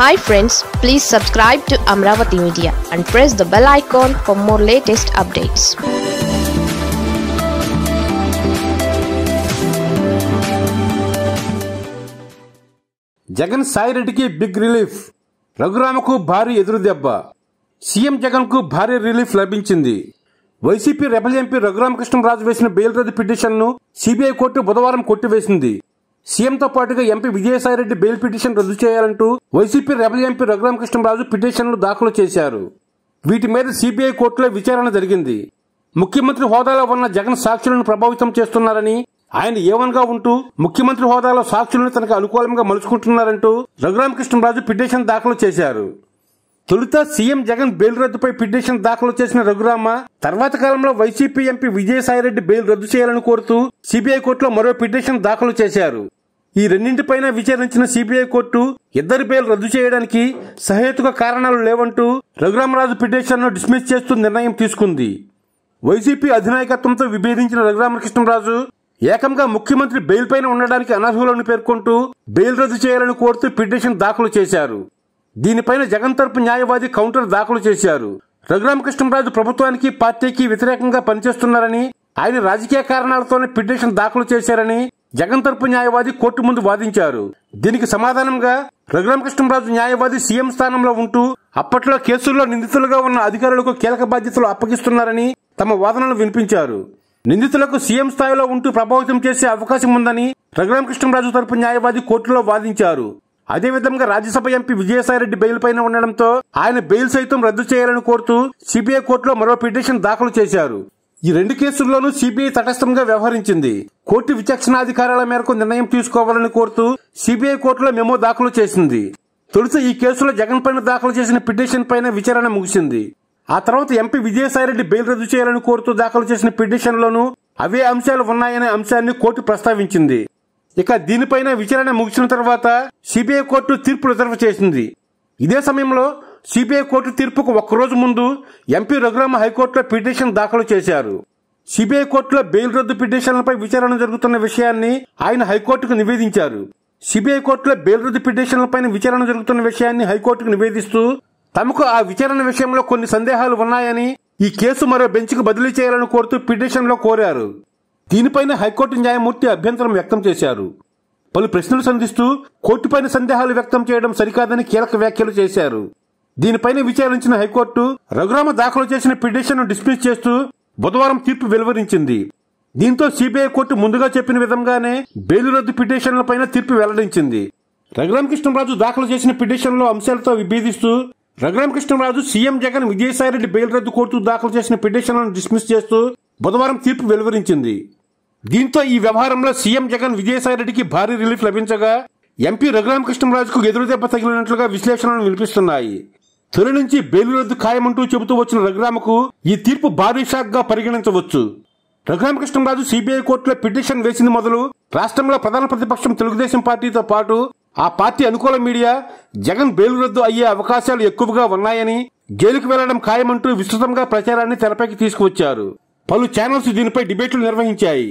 hi friends please subscribe to Amaravati media and press the bell icon for more latest updates Jagan సాయిరెడ్డికి big relief రఘురామకు భారీ ఎదురు దెబ్బ CM జగన్కు భారీ రిలీఫ్ లభించింది వైసీపీ రెబల్ ఎంపీ రఘురామకృష్ణరాజు వేసిన బెయిల్ రద్దు పిటిషన్ను సీబీఐ కోర్టు బుధవారం కొట్టివేసింది సీఎంతో పాటుగా ఎంపీ విజయసాయిరెడ్డి బెయిల్ పిటిషన్ రద్దు చేయాలంటూ వైసీపీ రెబల్ ఎంపీ రఘురామకృష్ణరాజు పిటిషన్లు దాఖలు చేశారు వీటి మీద సిబిఐ కోర్టులో విచారణ జరిగింది ముఖ్యమంత్రి హోదాలో ఉన్న జగన్ సాక్షులను ప్రభావితం చేస్తున్నారని ఆయన ఏవన్గా ఉంటూ ముఖ్యమంత్రి హోదాలో సాక్షులను తనకు అనుకూలంగా మలుచుకుంటున్నారంటూ రఘురామకృష్ణరాజు పిటిషన్ దాఖలు చేశారు తొలుత సీఎం జగన్ బెయిల్ రద్దుపై పిటిషన్ దాఖలు చేసిన రఘురామ తర్వాత కాలంలో వైసీపీ ఎంపీ విజయసాయిరెడ్డి బెయిల్ రద్దు చేయాలని కోరుతూ సిబిఐ కోర్టులో మరో పిటిషన్ దాఖలు చేశారు ఈ రెండింటిపైన విచారించిన సిబిఐ కోర్టు ఇద్దరి పేర్లు రద్దు చేయడానికి సహేతుక కారణాలు లేవంటూ రఘురామరాజు ను డిస్మిస్ చేస్తూ నిర్ణయం తీసుకుంది వైసీపీ అధినాయకత్వంతో విభేదించిన రఘురామకృష్ణరాజు ఏకంగా ముఖ్యమంత్రి బెయిల్ పైన ఉండడానికి అనర్హులను పేర్కొంటూ బెయిల్ రద్దు చేయాలని కోరుతూ పిటిషన్ దాఖలు చేశారు దీనిపైన జగన్ తరపు న్యాయవాది కౌంటర్ దాఖలు చేశారు రఘురామకృష్ణరాజు ప్రభుత్వానికి పార్టీకి వ్యతిరేకంగా పనిచేస్తున్నారని ఆయన రాజకీయ కారణాలతోనే పిటిషన్ దాఖలు చేశారని జగన్ తరపు న్యాయవాది కోర్టు ముందు వాదించారు దీనికి సమాధానంగా రఘురామకృష్ణరాజు న్యాయవాది సీఎం స్థానంలో ఉంటూ అప్పట్లో కేసుల్లో నిందితులుగా ఉన్న అధికారులకు కీలక బాధ్యతలు అప్పగిస్తున్నారని తమ వాదనలు వినిపించారు నిందితులకు సీఎం స్థాయిలో ఉంటూ ప్రభావితం చేసే అవకాశం ఉందని రఘురామకృష్ణరాజు తరపు న్యాయవాది కోర్టులో వాదించారు అదేవిధంగా రాజ్యసభ ఎంపీ విజయసాయిరెడ్డి బెయిల్ పైన ఉండడంతో ఆయన బెయిల్ సైతం రద్దు చేయాలని కోరుతూ సిబిఐ కోర్టులో మరో పిటిషన్ దాఖలు చేశారు ఈ రెండు కేసుల్లోనూ సిబిఐ తటస్థంగా వ్యవహరించింది కోర్టు విచక్షణాధికారాల మేరకు నిర్ణయం తీసుకోవాలని కోరుతూ సిబిఐ కోర్టులో మెమో దాఖలు చేసింది తొలుత ఈ కేసులో జగన్ పైన దాఖలు చేసిన పిటిషన్ పైన విచారణ ముగిసింది ఆ తర్వాత ఎంపీ విజయసాయిరెడ్డి బెయిల్ రద్దు చేయాలని కోరుతూ దాఖలు చేసిన పిటిషన్లోనూ అవే అంశాలు ఉన్నాయనే అంశాన్ని కోర్టు ప్రస్తావించింది ఇక దీనిపైన విచారణ ముగిసిన తర్వాత సిబిఐ కోర్టు తీర్పు రిజర్వ్ చేసింది ఇదే సమయంలో సిబిఐ కోర్టు తీర్పుకు ఒక్కరోజు ముందు ఎంపీ రఘురామ హైకోర్టులో పిటిషన్ దాఖలు చేశారు సిబిఐ కోర్టులో బెయిల్ రద్దు పిటిషన్లపై విచారణ జరుగుతున్న విషయాన్ని ఆయన హైకోర్టుకు నివేదించారు సిబిఐ కోర్టులో బెయిల్ రద్దు పిటిషన్లపై విచారణ జరుగుతున్న విషయాన్ని హైకోర్టుకు నివేదిస్తూ తమకు ఆ విచారణ విషయంలో కొన్ని సందేహాలు ఉన్నాయని ఈ కేసు మరో బెంచ్కు బదిలీ చేయాలని కోరుతూ పిటిషన్లో కోరారు దీనిపైన హైకోర్టు న్యాయమూర్తి అభ్యంతరం వ్యక్తం చేశారు పలు ప్రశ్నలు సంధిస్తూ కోర్టుపైన సందేహాలు వ్యక్తం చేయడం సరికాదని కీలక వ్యాఖ్యలు చేశారు దీనిపైన విచారించిన హైకోర్టు రఘురామ దాఖలు చేసిన పిటిషన్ను డిస్మిస్ చేస్తూ బుధవారం తీర్పు వెలువరించింది దీంతో సిబిఐ కోర్టు ముందుగా చెప్పిన విధంగానే బెయిలు రద్దు పిటిషన్లపైన తీర్పు వెల్లడించింది రఘురామకృష్ణరాజు దాఖలు చేసిన పిటిషన్లో అంశాలతో విభేదిస్తూ రఘురామకృష్ణరాజు సీఎం జగన్ విజయసాయిరెడ్డి బెయిల్ రద్దు కోర్టు దాఖలు చేసిన పిటిషన్లను డిస్మిస్ చేస్తూ బుధవారం తీర్పు వెలువరించింది దీంతో ఈ వ్యవహారంలో సీఎం జగన్ విజయసాయిరెడ్డికి భారీ రిలీఫ్ లభించగా ఎంపీ రఘురామకృష్ణరాజుకు ఎదురుదెబ్బ తగిలినట్లుగా విశ్లేషణలు వినిపిస్తున్నాయి తొలి నుంచి బెయిలు రద్దు ఖాయమంటూ చెబుతూ వచ్చిన రఘురామకు ఈ తీర్పు భారీ షాక్గా పరిగణించవచ్చు రఘురామకృష్ణరాజు సిబిఐ కోర్టులో పిటిషన్ వేసింది మొదలు రాష్ట్రంలో ప్రధాన ప్రతిపక్షం తెలుగుదేశం పార్టీతో పాటు ఆ పార్టీ అనుకూల మీడియా జగన్ బెయిలు రద్దు అయ్యే అవకాశాలు ఎక్కువగా ఉన్నాయని జైలుకు వెళ్లడం ఖాయమంటూ విస్తృతంగా ప్రచారాన్ని తెరపైకి తీసుకువచ్చారు పలు ఛానల్స్ దీనిపై డిబేట్లు నిర్వహించాయి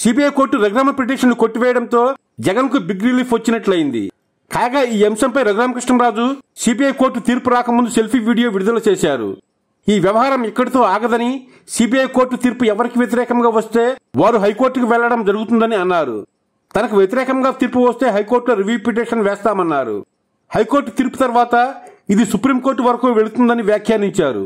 సిబిఐ కోర్టు రఘురామ పిటిషన్ను కొట్టివేయడంతో జగన్కు బిగ్ రిలీఫ్ వచ్చినట్లయింది కాగా ఈ అంశంపై రఘురామకృష్ణరాజు సిబిఐ కోర్టు తీర్పు రాకముందు సెల్ఫీ వీడియో విడుదల చేశారు ఈ వ్యవహారం ఇక్కడితో ఆగదని సిబిఐ కోర్టు తీర్పు ఎవరికి వ్యతిరేకంగా వస్తే వారు హైకోర్టుకు వెళ్లడం జరుగుతుందని అన్నారు తనకు వ్యతిరేకంగా తీర్పు వస్తే హైకోర్టులో రివ్యూ పిటిషన్ వేస్తామన్నారు హైకోర్టు తీర్పు తర్వాత ఇది సుప్రీంకోర్టు వరకు వెళుతుందని వ్యాఖ్యానించారు